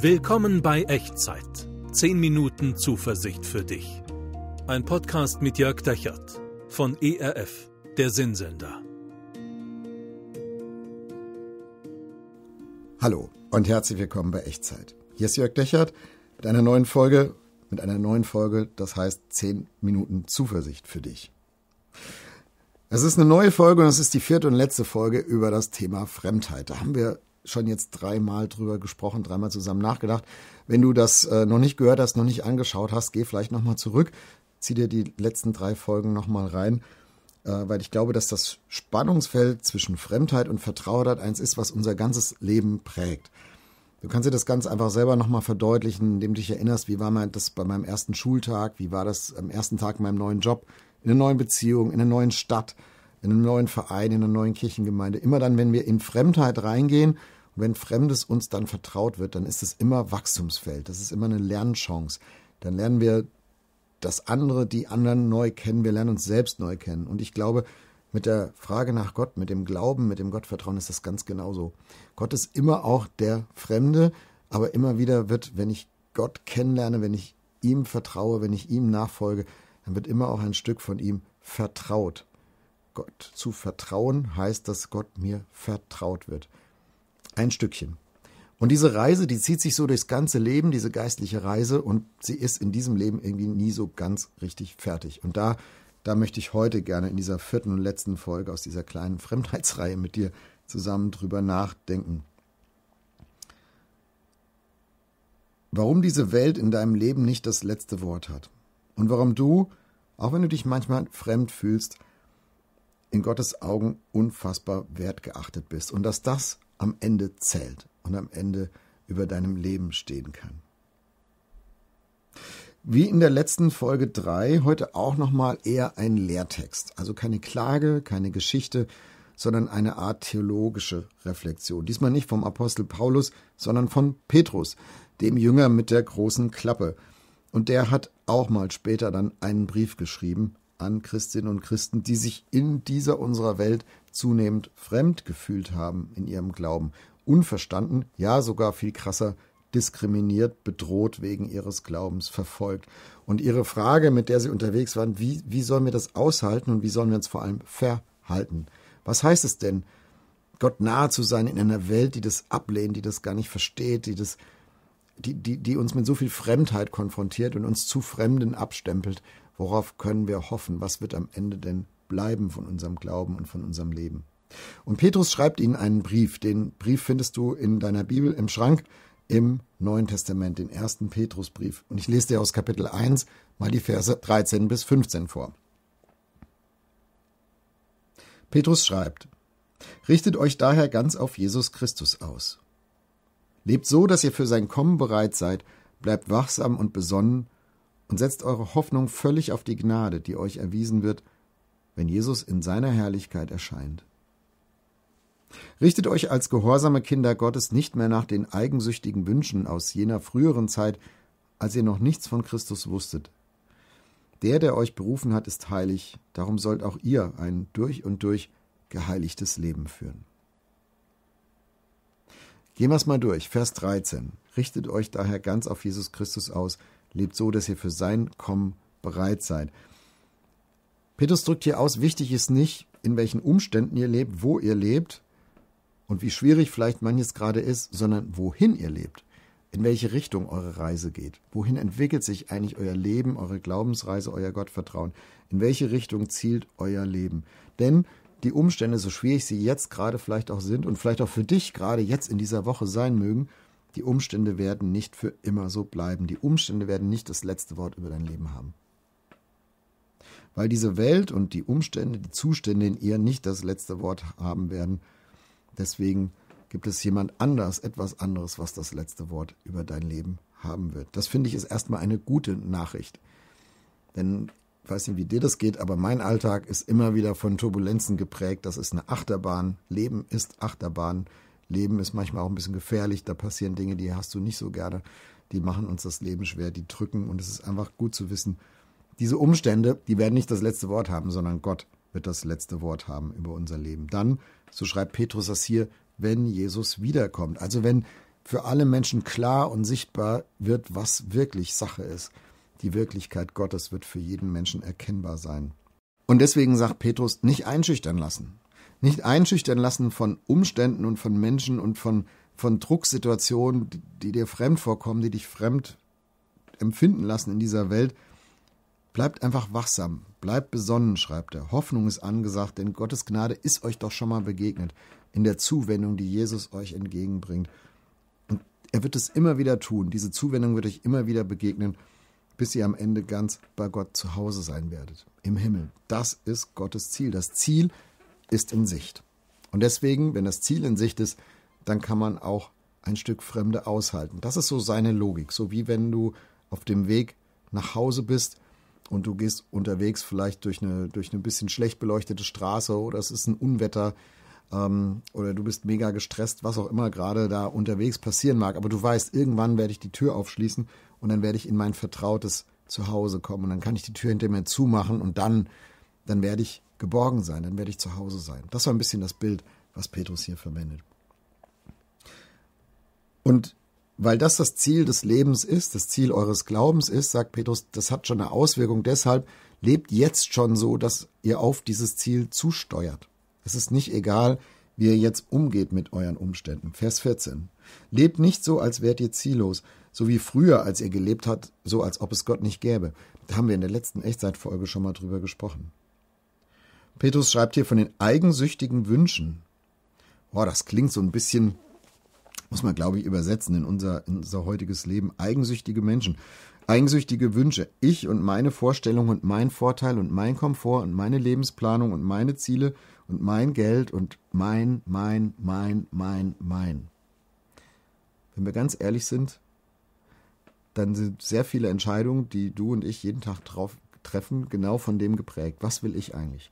Willkommen bei Echtzeit. 10 Minuten Zuversicht für dich. Ein Podcast mit Jörg Dechert von ERF, der Sinnsender. Hallo und herzlich willkommen bei Echtzeit. Hier ist Jörg Dechert mit einer neuen Folge, mit einer neuen Folge, das heißt 10 Minuten Zuversicht für dich. Es ist eine neue Folge und es ist die vierte und letzte Folge über das Thema Fremdheit. Da haben wir schon jetzt dreimal drüber gesprochen, dreimal zusammen nachgedacht. Wenn du das äh, noch nicht gehört hast, noch nicht angeschaut hast, geh vielleicht nochmal zurück, zieh dir die letzten drei Folgen nochmal rein, äh, weil ich glaube, dass das Spannungsfeld zwischen Fremdheit und Vertrautheit eins ist, was unser ganzes Leben prägt. Du kannst dir das ganz einfach selber nochmal verdeutlichen, indem du dich erinnerst, wie war mein, das bei meinem ersten Schultag, wie war das am ersten Tag in meinem neuen Job, in einer neuen Beziehung, in einer neuen Stadt, in einem neuen Verein, in einer neuen Kirchengemeinde. Immer dann, wenn wir in Fremdheit reingehen, wenn Fremdes uns dann vertraut wird, dann ist es immer Wachstumsfeld, das ist immer eine Lernchance. Dann lernen wir das andere, die anderen neu kennen, wir lernen uns selbst neu kennen. Und ich glaube, mit der Frage nach Gott, mit dem Glauben, mit dem Gottvertrauen ist das ganz genauso. Gott ist immer auch der Fremde, aber immer wieder wird, wenn ich Gott kennenlerne, wenn ich ihm vertraue, wenn ich ihm nachfolge, dann wird immer auch ein Stück von ihm vertraut. Gott zu vertrauen heißt, dass Gott mir vertraut wird. Ein Stückchen. Und diese Reise, die zieht sich so durchs ganze Leben, diese geistliche Reise, und sie ist in diesem Leben irgendwie nie so ganz richtig fertig. Und da, da möchte ich heute gerne in dieser vierten und letzten Folge aus dieser kleinen Fremdheitsreihe mit dir zusammen drüber nachdenken. Warum diese Welt in deinem Leben nicht das letzte Wort hat und warum du, auch wenn du dich manchmal fremd fühlst, in Gottes Augen unfassbar wertgeachtet bist und dass das am Ende zählt und am Ende über deinem Leben stehen kann. Wie in der letzten Folge 3, heute auch nochmal eher ein Lehrtext. Also keine Klage, keine Geschichte, sondern eine Art theologische Reflexion. Diesmal nicht vom Apostel Paulus, sondern von Petrus, dem Jünger mit der großen Klappe. Und der hat auch mal später dann einen Brief geschrieben an Christinnen und Christen, die sich in dieser unserer Welt zunehmend fremd gefühlt haben in ihrem Glauben, unverstanden, ja sogar viel krasser diskriminiert, bedroht wegen ihres Glaubens, verfolgt. Und ihre Frage, mit der sie unterwegs waren, wie, wie sollen wir das aushalten und wie sollen wir uns vor allem verhalten? Was heißt es denn, Gott nahe zu sein in einer Welt, die das ablehnt, die das gar nicht versteht, die das, die, die, die uns mit so viel Fremdheit konfrontiert und uns zu Fremden abstempelt? Worauf können wir hoffen? Was wird am Ende denn bleiben von unserem Glauben und von unserem Leben. Und Petrus schreibt ihnen einen Brief. Den Brief findest du in deiner Bibel im Schrank im Neuen Testament, den ersten Petrusbrief. Und ich lese dir aus Kapitel 1 mal die Verse 13 bis 15 vor. Petrus schreibt, Richtet euch daher ganz auf Jesus Christus aus. Lebt so, dass ihr für sein Kommen bereit seid, bleibt wachsam und besonnen und setzt eure Hoffnung völlig auf die Gnade, die euch erwiesen wird – wenn Jesus in seiner Herrlichkeit erscheint. Richtet euch als gehorsame Kinder Gottes nicht mehr nach den eigensüchtigen Wünschen aus jener früheren Zeit, als ihr noch nichts von Christus wusstet. Der, der euch berufen hat, ist heilig, darum sollt auch ihr ein durch und durch geheiligtes Leben führen. Gehen wir es mal durch. Vers 13. Richtet euch daher ganz auf Jesus Christus aus, lebt so, dass ihr für sein Kommen bereit seid. Petrus drückt hier aus, wichtig ist nicht, in welchen Umständen ihr lebt, wo ihr lebt und wie schwierig vielleicht manches gerade ist, sondern wohin ihr lebt, in welche Richtung eure Reise geht. Wohin entwickelt sich eigentlich euer Leben, eure Glaubensreise, euer Gottvertrauen? In welche Richtung zielt euer Leben? Denn die Umstände, so schwierig sie jetzt gerade vielleicht auch sind und vielleicht auch für dich gerade jetzt in dieser Woche sein mögen, die Umstände werden nicht für immer so bleiben. Die Umstände werden nicht das letzte Wort über dein Leben haben weil diese Welt und die Umstände, die Zustände in ihr nicht das letzte Wort haben werden. Deswegen gibt es jemand anders, etwas anderes, was das letzte Wort über dein Leben haben wird. Das finde ich ist erstmal eine gute Nachricht. Denn ich weiß nicht, wie dir das geht, aber mein Alltag ist immer wieder von Turbulenzen geprägt. Das ist eine Achterbahn. Leben ist Achterbahn. Leben ist manchmal auch ein bisschen gefährlich. Da passieren Dinge, die hast du nicht so gerne. Die machen uns das Leben schwer, die drücken. Und es ist einfach gut zu wissen, diese Umstände, die werden nicht das letzte Wort haben, sondern Gott wird das letzte Wort haben über unser Leben. Dann, so schreibt Petrus das hier, wenn Jesus wiederkommt. Also wenn für alle Menschen klar und sichtbar wird, was wirklich Sache ist. Die Wirklichkeit Gottes wird für jeden Menschen erkennbar sein. Und deswegen sagt Petrus, nicht einschüchtern lassen. Nicht einschüchtern lassen von Umständen und von Menschen und von, von Drucksituationen, die dir fremd vorkommen, die dich fremd empfinden lassen in dieser Welt, Bleibt einfach wachsam, bleibt besonnen, schreibt er. Hoffnung ist angesagt, denn Gottes Gnade ist euch doch schon mal begegnet in der Zuwendung, die Jesus euch entgegenbringt. Und er wird es immer wieder tun. Diese Zuwendung wird euch immer wieder begegnen, bis ihr am Ende ganz bei Gott zu Hause sein werdet, im Himmel. Das ist Gottes Ziel. Das Ziel ist in Sicht. Und deswegen, wenn das Ziel in Sicht ist, dann kann man auch ein Stück Fremde aushalten. Das ist so seine Logik, so wie wenn du auf dem Weg nach Hause bist und du gehst unterwegs vielleicht durch eine, durch eine bisschen schlecht beleuchtete Straße oder es ist ein Unwetter ähm, oder du bist mega gestresst, was auch immer gerade da unterwegs passieren mag. Aber du weißt, irgendwann werde ich die Tür aufschließen und dann werde ich in mein vertrautes Zuhause kommen und dann kann ich die Tür hinter mir zumachen und dann, dann werde ich geborgen sein, dann werde ich zu Hause sein. Das war ein bisschen das Bild, was Petrus hier verwendet. Und weil das das Ziel des Lebens ist, das Ziel eures Glaubens ist, sagt Petrus, das hat schon eine Auswirkung. Deshalb lebt jetzt schon so, dass ihr auf dieses Ziel zusteuert. Es ist nicht egal, wie ihr jetzt umgeht mit euren Umständen. Vers 14. Lebt nicht so, als wärt ihr ziellos, so wie früher, als ihr gelebt habt, so als ob es Gott nicht gäbe. Da haben wir in der letzten Echtzeitfolge schon mal drüber gesprochen. Petrus schreibt hier von den eigensüchtigen Wünschen. Boah, das klingt so ein bisschen muss man, glaube ich, übersetzen in unser, in unser heutiges Leben. Eigensüchtige Menschen, eigensüchtige Wünsche. Ich und meine Vorstellung und mein Vorteil und mein Komfort und meine Lebensplanung und meine Ziele und mein Geld und mein, mein, mein, mein, mein. Wenn wir ganz ehrlich sind, dann sind sehr viele Entscheidungen, die du und ich jeden Tag drauf treffen, genau von dem geprägt. Was will ich eigentlich?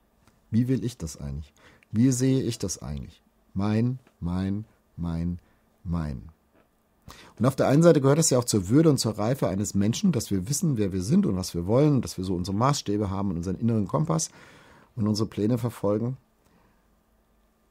Wie will ich das eigentlich? Wie sehe ich das eigentlich? Mein, mein, mein, mein. Und auf der einen Seite gehört es ja auch zur Würde und zur Reife eines Menschen, dass wir wissen, wer wir sind und was wir wollen, dass wir so unsere Maßstäbe haben und unseren inneren Kompass und unsere Pläne verfolgen.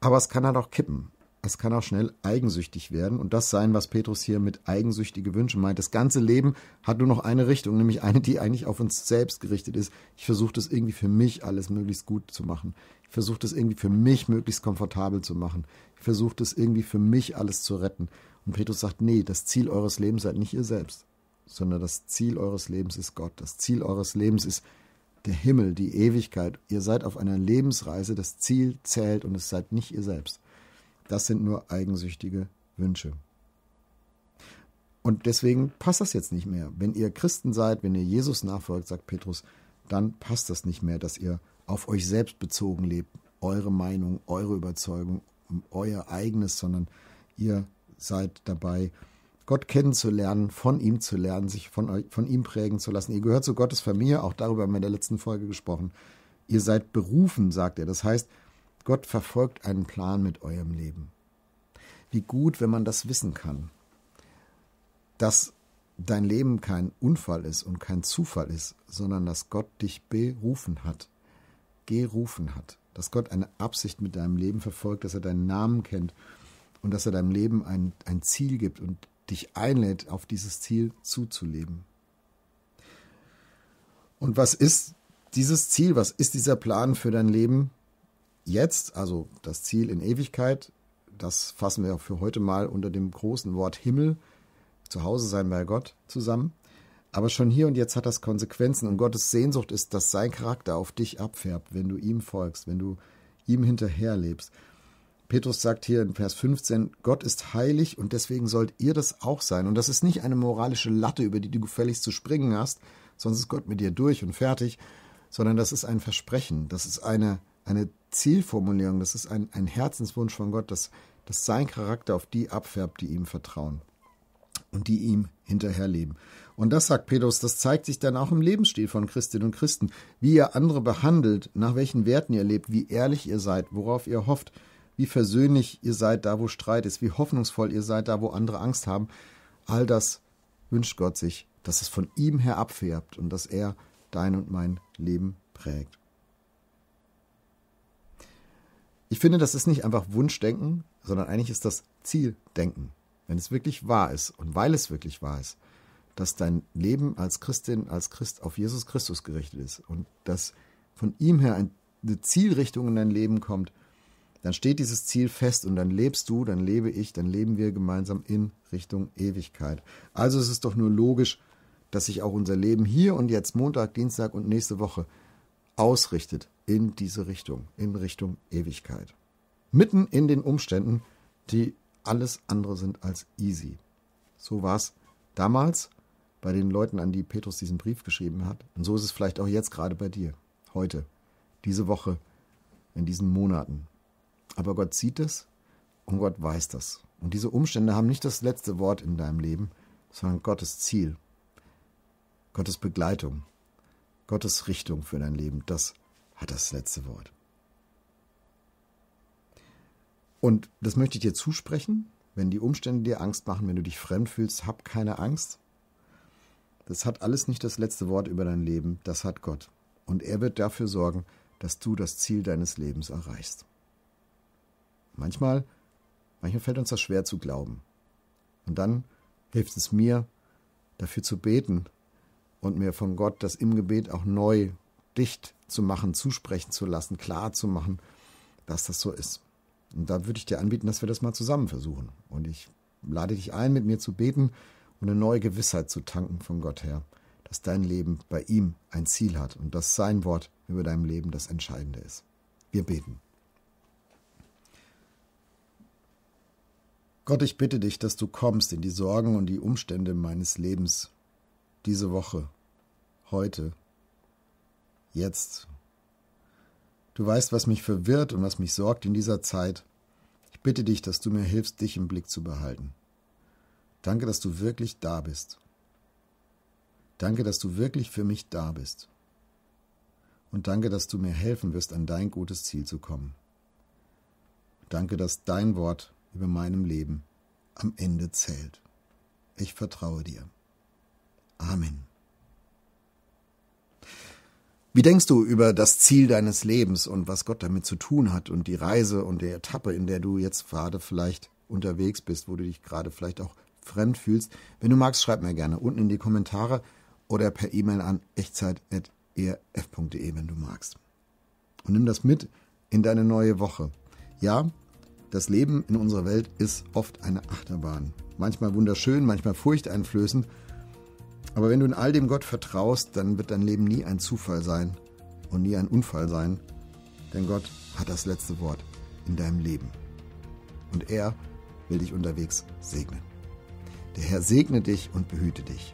Aber es kann halt auch kippen es kann auch schnell eigensüchtig werden und das sein, was Petrus hier mit eigensüchtige Wünsche meint. Das ganze Leben hat nur noch eine Richtung, nämlich eine, die eigentlich auf uns selbst gerichtet ist. Ich versuche das irgendwie für mich alles möglichst gut zu machen. Ich versuche das irgendwie für mich möglichst komfortabel zu machen. Ich versuche das irgendwie für mich alles zu retten. Und Petrus sagt, nee, das Ziel eures Lebens seid nicht ihr selbst, sondern das Ziel eures Lebens ist Gott. Das Ziel eures Lebens ist der Himmel, die Ewigkeit. Ihr seid auf einer Lebensreise, das Ziel zählt und es seid nicht ihr selbst. Das sind nur eigensüchtige Wünsche. Und deswegen passt das jetzt nicht mehr. Wenn ihr Christen seid, wenn ihr Jesus nachfolgt, sagt Petrus, dann passt das nicht mehr, dass ihr auf euch selbst bezogen lebt, eure Meinung, eure Überzeugung, euer eigenes, sondern ihr seid dabei, Gott kennenzulernen, von ihm zu lernen, sich von, euch, von ihm prägen zu lassen. Ihr gehört zu Gottes Familie, auch darüber haben wir in der letzten Folge gesprochen. Ihr seid berufen, sagt er. Das heißt, Gott verfolgt einen Plan mit eurem Leben. Wie gut, wenn man das wissen kann, dass dein Leben kein Unfall ist und kein Zufall ist, sondern dass Gott dich berufen hat, gerufen hat, dass Gott eine Absicht mit deinem Leben verfolgt, dass er deinen Namen kennt und dass er deinem Leben ein, ein Ziel gibt und dich einlädt, auf dieses Ziel zuzuleben. Und was ist dieses Ziel, was ist dieser Plan für dein Leben? jetzt, also das Ziel in Ewigkeit, das fassen wir für heute mal unter dem großen Wort Himmel, zu Hause sein bei Gott zusammen. Aber schon hier und jetzt hat das Konsequenzen und Gottes Sehnsucht ist, dass sein Charakter auf dich abfärbt, wenn du ihm folgst, wenn du ihm hinterherlebst. Petrus sagt hier in Vers 15, Gott ist heilig und deswegen sollt ihr das auch sein. Und das ist nicht eine moralische Latte, über die du gefälligst zu springen hast, sonst ist Gott mit dir durch und fertig, sondern das ist ein Versprechen, das ist eine, eine Zielformulierung, das ist ein, ein Herzenswunsch von Gott, dass, dass sein Charakter auf die abfärbt, die ihm vertrauen und die ihm hinterherleben. Und das sagt Petrus, das zeigt sich dann auch im Lebensstil von Christinnen und Christen, wie ihr andere behandelt, nach welchen Werten ihr lebt, wie ehrlich ihr seid, worauf ihr hofft, wie versöhnlich ihr seid da, wo Streit ist, wie hoffnungsvoll ihr seid da, wo andere Angst haben. All das wünscht Gott sich, dass es von ihm her abfärbt und dass er dein und mein Leben prägt. Ich finde, das ist nicht einfach Wunschdenken, sondern eigentlich ist das Zieldenken. Wenn es wirklich wahr ist und weil es wirklich wahr ist, dass dein Leben als Christin, als Christ auf Jesus Christus gerichtet ist und dass von ihm her eine Zielrichtung in dein Leben kommt, dann steht dieses Ziel fest und dann lebst du, dann lebe ich, dann leben wir gemeinsam in Richtung Ewigkeit. Also es ist doch nur logisch, dass sich auch unser Leben hier und jetzt Montag, Dienstag und nächste Woche ausrichtet in diese Richtung, in Richtung Ewigkeit. Mitten in den Umständen, die alles andere sind als easy. So war es damals bei den Leuten, an die Petrus diesen Brief geschrieben hat. Und so ist es vielleicht auch jetzt gerade bei dir, heute, diese Woche, in diesen Monaten. Aber Gott sieht es und Gott weiß das. Und diese Umstände haben nicht das letzte Wort in deinem Leben, sondern Gottes Ziel, Gottes Begleitung, Gottes Richtung für dein Leben, das hat das letzte Wort. Und das möchte ich dir zusprechen. Wenn die Umstände dir Angst machen, wenn du dich fremd fühlst, hab keine Angst. Das hat alles nicht das letzte Wort über dein Leben, das hat Gott. Und er wird dafür sorgen, dass du das Ziel deines Lebens erreichst. Manchmal, manchmal fällt uns das schwer zu glauben. Und dann hilft es mir, dafür zu beten und mir von Gott das im Gebet auch neu dicht zu machen, zusprechen zu lassen, klar zu machen, dass das so ist. Und da würde ich dir anbieten, dass wir das mal zusammen versuchen. Und ich lade dich ein, mit mir zu beten und eine neue Gewissheit zu tanken von Gott her, dass dein Leben bei ihm ein Ziel hat und dass sein Wort über deinem Leben das Entscheidende ist. Wir beten. Gott, ich bitte dich, dass du kommst in die Sorgen und die Umstände meines Lebens diese Woche, heute, jetzt. Du weißt, was mich verwirrt und was mich sorgt in dieser Zeit. Ich bitte dich, dass du mir hilfst, dich im Blick zu behalten. Danke, dass du wirklich da bist. Danke, dass du wirklich für mich da bist. Und danke, dass du mir helfen wirst, an dein gutes Ziel zu kommen. Danke, dass dein Wort über meinem Leben am Ende zählt. Ich vertraue dir. Amen. Wie denkst du über das Ziel deines Lebens und was Gott damit zu tun hat und die Reise und die Etappe, in der du jetzt gerade vielleicht unterwegs bist, wo du dich gerade vielleicht auch fremd fühlst? Wenn du magst, schreib mir gerne unten in die Kommentare oder per E-Mail an echtzeit.erf.de, e, wenn du magst. Und nimm das mit in deine neue Woche. Ja, das Leben in unserer Welt ist oft eine Achterbahn. Manchmal wunderschön, manchmal furchteinflößend aber wenn du in all dem Gott vertraust, dann wird dein Leben nie ein Zufall sein und nie ein Unfall sein, denn Gott hat das letzte Wort in deinem Leben. Und er will dich unterwegs segnen. Der Herr segne dich und behüte dich.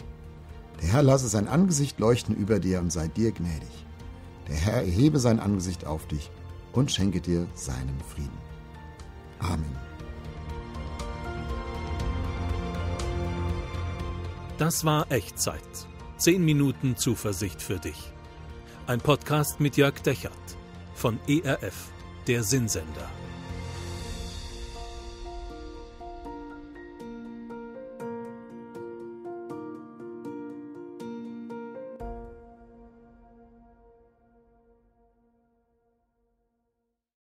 Der Herr lasse sein Angesicht leuchten über dir und sei dir gnädig. Der Herr erhebe sein Angesicht auf dich und schenke dir seinen Frieden. Amen. Das war Echtzeit. Zehn Minuten Zuversicht für dich. Ein Podcast mit Jörg Dechert von ERF, der Sinnsender.